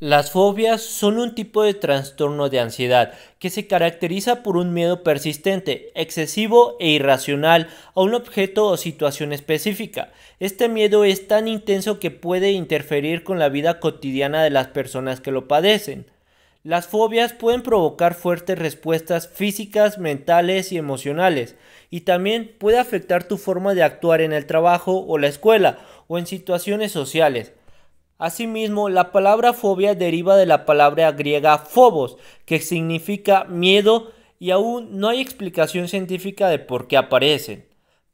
Las fobias son un tipo de trastorno de ansiedad que se caracteriza por un miedo persistente, excesivo e irracional a un objeto o situación específica. Este miedo es tan intenso que puede interferir con la vida cotidiana de las personas que lo padecen. Las fobias pueden provocar fuertes respuestas físicas, mentales y emocionales, y también puede afectar tu forma de actuar en el trabajo o la escuela o en situaciones sociales. Asimismo, la palabra fobia deriva de la palabra griega phobos, que significa miedo y aún no hay explicación científica de por qué aparecen.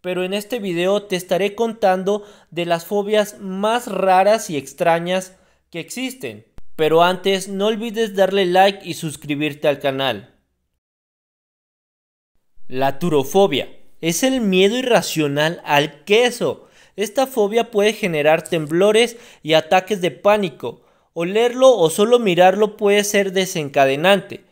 Pero en este video te estaré contando de las fobias más raras y extrañas que existen. Pero antes no olvides darle like y suscribirte al canal. La turofobia es el miedo irracional al queso esta fobia puede generar temblores y ataques de pánico. Olerlo o solo mirarlo puede ser desencadenante.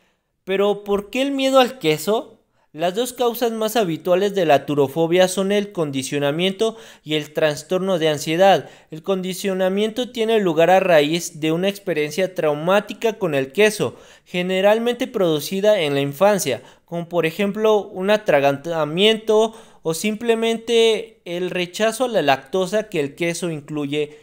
Pero ¿por qué el miedo al queso? Las dos causas más habituales de la turofobia son el condicionamiento y el trastorno de ansiedad. El condicionamiento tiene lugar a raíz de una experiencia traumática con el queso, generalmente producida en la infancia, como por ejemplo un atragantamiento, o simplemente el rechazo a la lactosa que el queso incluye.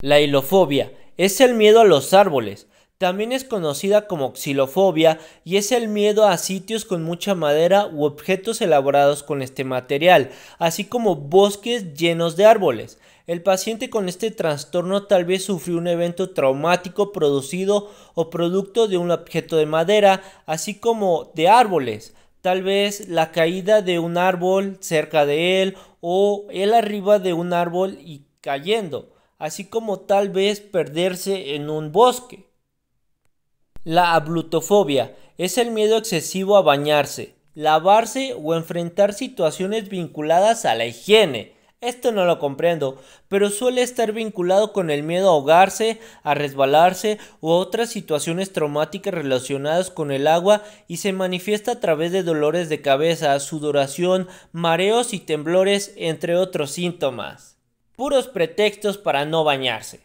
La hilofobia es el miedo a los árboles. También es conocida como xilofobia y es el miedo a sitios con mucha madera u objetos elaborados con este material, así como bosques llenos de árboles. El paciente con este trastorno tal vez sufrió un evento traumático producido o producto de un objeto de madera, así como de árboles. Tal vez la caída de un árbol cerca de él o él arriba de un árbol y cayendo, así como tal vez perderse en un bosque. La ablutofobia es el miedo excesivo a bañarse, lavarse o enfrentar situaciones vinculadas a la higiene. Esto no lo comprendo, pero suele estar vinculado con el miedo a ahogarse, a resbalarse u otras situaciones traumáticas relacionadas con el agua y se manifiesta a través de dolores de cabeza, sudoración, mareos y temblores, entre otros síntomas. Puros pretextos para no bañarse.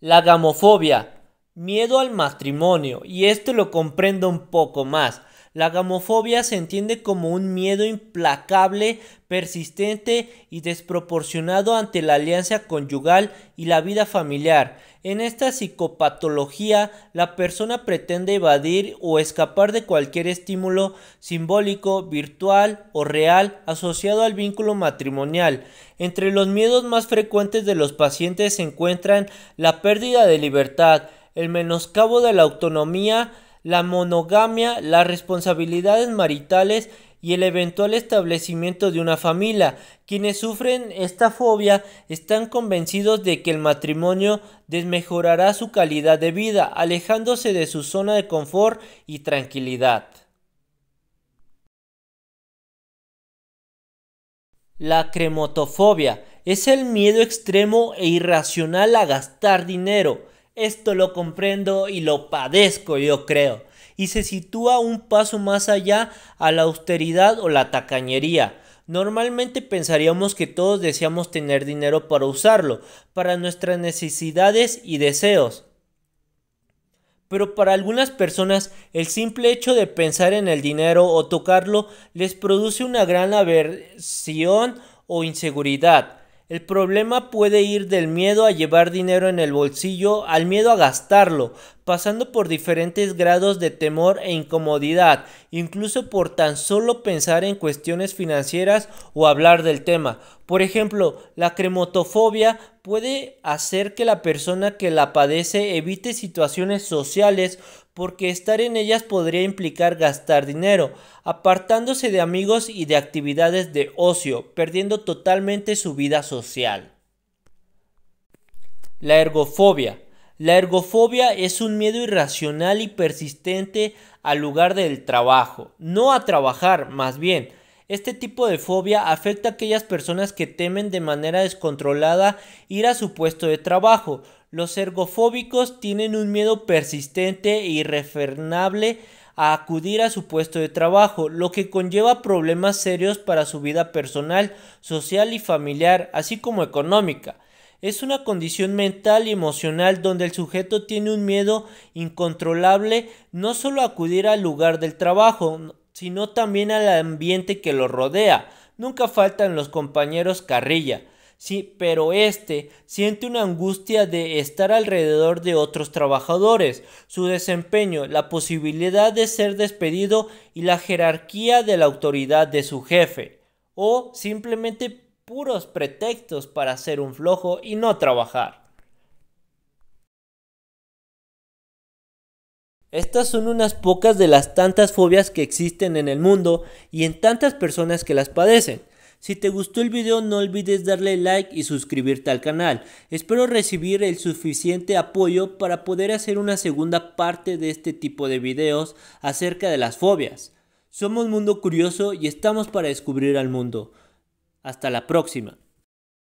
La gamofobia. Miedo al matrimonio, y esto lo comprendo un poco más la gamofobia se entiende como un miedo implacable, persistente y desproporcionado ante la alianza conyugal y la vida familiar. En esta psicopatología, la persona pretende evadir o escapar de cualquier estímulo simbólico, virtual o real asociado al vínculo matrimonial. Entre los miedos más frecuentes de los pacientes se encuentran la pérdida de libertad, el menoscabo de la autonomía, la monogamia, las responsabilidades maritales y el eventual establecimiento de una familia. Quienes sufren esta fobia están convencidos de que el matrimonio desmejorará su calidad de vida, alejándose de su zona de confort y tranquilidad. La cremotofobia es el miedo extremo e irracional a gastar dinero esto lo comprendo y lo padezco, yo creo, y se sitúa un paso más allá a la austeridad o la tacañería. Normalmente pensaríamos que todos deseamos tener dinero para usarlo, para nuestras necesidades y deseos. Pero para algunas personas el simple hecho de pensar en el dinero o tocarlo les produce una gran aversión o inseguridad. El problema puede ir del miedo a llevar dinero en el bolsillo al miedo a gastarlo, pasando por diferentes grados de temor e incomodidad, incluso por tan solo pensar en cuestiones financieras o hablar del tema. Por ejemplo, la cremotofobia puede hacer que la persona que la padece evite situaciones sociales porque estar en ellas podría implicar gastar dinero, apartándose de amigos y de actividades de ocio, perdiendo totalmente su vida social. La ergofobia. La ergofobia es un miedo irracional y persistente al lugar del trabajo, no a trabajar, más bien, este tipo de fobia afecta a aquellas personas que temen de manera descontrolada ir a su puesto de trabajo. Los ergofóbicos tienen un miedo persistente e irrefrenable a acudir a su puesto de trabajo, lo que conlleva problemas serios para su vida personal, social y familiar, así como económica. Es una condición mental y emocional donde el sujeto tiene un miedo incontrolable no solo a acudir al lugar del trabajo, sino también al ambiente que lo rodea. Nunca faltan los compañeros carrilla, sí, pero este siente una angustia de estar alrededor de otros trabajadores, su desempeño, la posibilidad de ser despedido y la jerarquía de la autoridad de su jefe, o simplemente puros pretextos para ser un flojo y no trabajar. Estas son unas pocas de las tantas fobias que existen en el mundo y en tantas personas que las padecen. Si te gustó el video no olvides darle like y suscribirte al canal. Espero recibir el suficiente apoyo para poder hacer una segunda parte de este tipo de videos acerca de las fobias. Somos Mundo Curioso y estamos para descubrir al mundo. Hasta la próxima.